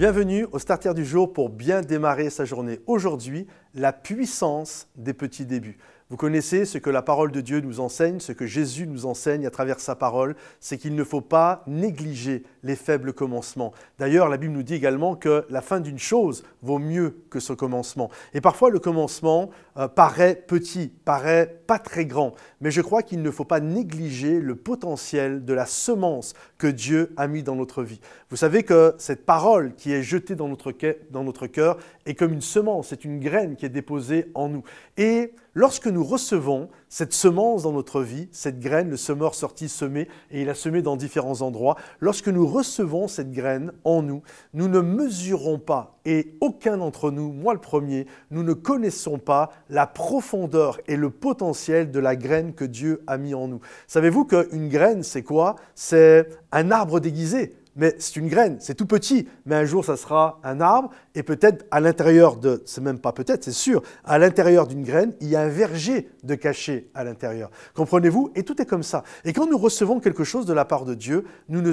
Bienvenue au Starter du jour pour bien démarrer sa journée. Aujourd'hui, la puissance des petits débuts. Vous connaissez ce que la parole de Dieu nous enseigne, ce que Jésus nous enseigne à travers sa parole, c'est qu'il ne faut pas négliger les faibles commencements. D'ailleurs, la Bible nous dit également que la fin d'une chose vaut mieux que ce commencement. Et parfois, le commencement euh, paraît petit, paraît pas très grand, mais je crois qu'il ne faut pas négliger le potentiel de la semence que Dieu a mis dans notre vie. Vous savez que cette parole qui est jetée dans notre, dans notre cœur est comme une semence, c'est une graine qui est déposée en nous. Et lorsque nous recevons cette semence dans notre vie, cette graine, le semeur sorti semé, et il a semé dans différents endroits, lorsque nous recevons cette graine en nous, nous ne mesurons pas, et aucun d'entre nous, moi le premier, nous ne connaissons pas la profondeur et le potentiel de la graine que Dieu a mis en nous. Savez-vous qu'une graine, c'est quoi C'est un arbre déguisé mais c'est une graine, c'est tout petit, mais un jour ça sera un arbre, et peut-être à l'intérieur de, c'est même pas peut-être, c'est sûr, à l'intérieur d'une graine, il y a un verger de cachet à l'intérieur. Comprenez-vous Et tout est comme ça. Et quand nous recevons quelque chose de la part de Dieu, nous ne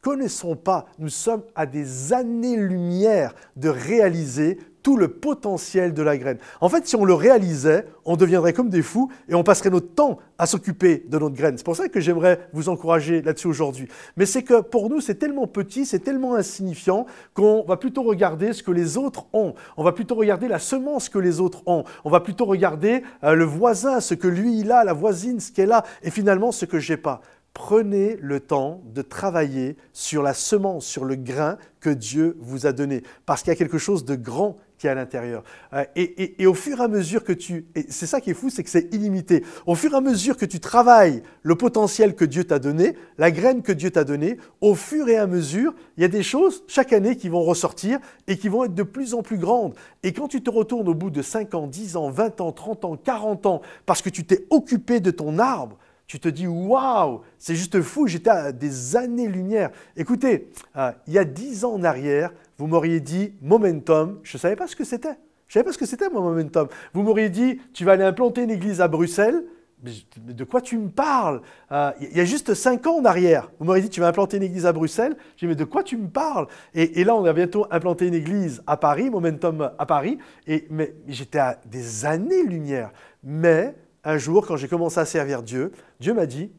connaissons pas, nous sommes à des années-lumière de réaliser tout le potentiel de la graine. En fait, si on le réalisait, on deviendrait comme des fous et on passerait notre temps à s'occuper de notre graine. C'est pour ça que j'aimerais vous encourager là-dessus aujourd'hui. Mais c'est que pour nous, c'est tellement petit, c'est tellement insignifiant qu'on va plutôt regarder ce que les autres ont. On va plutôt regarder la semence que les autres ont. On va plutôt regarder euh, le voisin, ce que lui il a, la voisine, ce qu'elle a, et finalement ce que j'ai pas prenez le temps de travailler sur la semence, sur le grain que Dieu vous a donné, parce qu'il y a quelque chose de grand qui à l'intérieur. Euh, et, au fur et à mesure que tu... et C'est ça qui est fou, c'est que c'est illimité. Au fur et à mesure que tu travailles le potentiel que Dieu t'a donné, la graine que Dieu t'a donnée, au fur et à mesure, il y a des choses chaque année qui vont ressortir et qui vont être de plus en plus grandes. Et quand tu te retournes au bout de 5 ans, 10 ans, 20 ans, 30 ans, 40 ans, parce que tu t'es occupé de ton arbre, tu te dis waouh, c'est juste fou, j'étais à des années-lumière. Écoutez, euh, il y a dix ans en arrière, vous m'auriez dit momentum, je ne savais pas ce que c'était. Je ne savais pas ce que c'était moi momentum. Vous m'auriez dit, tu vas aller implanter une église à Bruxelles. Mais de quoi tu me parles euh, Il y a juste cinq ans en arrière, vous m'auriez dit, tu vas implanter une église à Bruxelles. Je dis, mais de quoi tu me parles et, là, on a bientôt implanté une église à Paris, momentum à Paris. Et, mais j'étais à des années-lumière. Mais un jour, quand j'ai commencé à servir Dieu, Dieu m'a dit,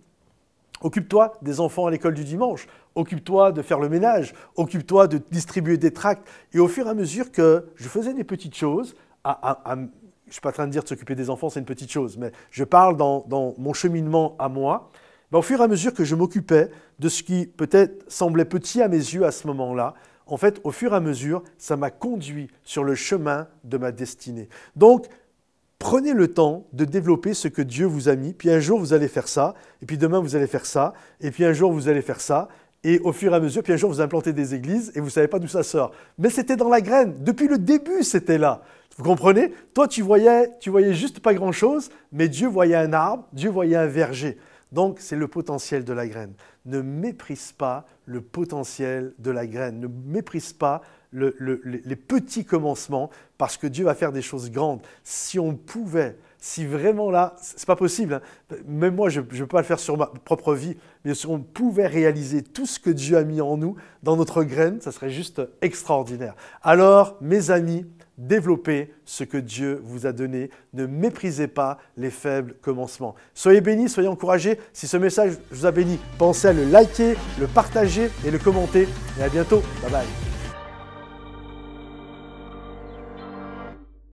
occupe-toi des enfants à l'école du dimanche, occupe-toi de faire le ménage, occupe-toi de distribuer des tracts. Et au fur et à mesure que je faisais des petites choses, je ne suis pas en train de dire de s'occuper des enfants, c'est une petite chose, mais je parle dans, mon cheminement à moi, ben, au fur et à mesure que je m'occupais de ce qui peut-être semblait petit à mes yeux à ce moment-là, en fait, au fur et à mesure, ça m'a conduit sur le chemin de ma destinée. Donc, Prenez le temps de développer ce que Dieu vous a mis, puis un jour vous allez faire ça, et puis demain vous allez faire ça, et puis un jour vous allez faire ça, et au fur et à mesure, puis un jour vous implantez des églises et vous ne savez pas d'où ça sort. Mais c'était dans la graine, depuis le début c'était là. Vous comprenez Toi tu voyais, tu voyais juste pas grand-chose, mais Dieu voyait un arbre, Dieu voyait un verger. Donc c'est le potentiel de la graine. Ne méprise pas le potentiel de la graine, ne méprise pas les petits commencements parce que Dieu va faire des choses grandes. Si on pouvait, si vraiment là, c'est pas possible, hein. même moi je ne peux pas le faire sur ma propre vie, mais si on pouvait réaliser tout ce que Dieu a mis en nous, dans notre graine, ça serait juste extraordinaire. Alors mes amis, développez ce que Dieu vous a donné. Ne méprisez pas les faibles commencements. Soyez bénis, soyez encouragés. Si ce message vous a béni, pensez à le liker, le partager et le commenter. Et à bientôt. Bye bye.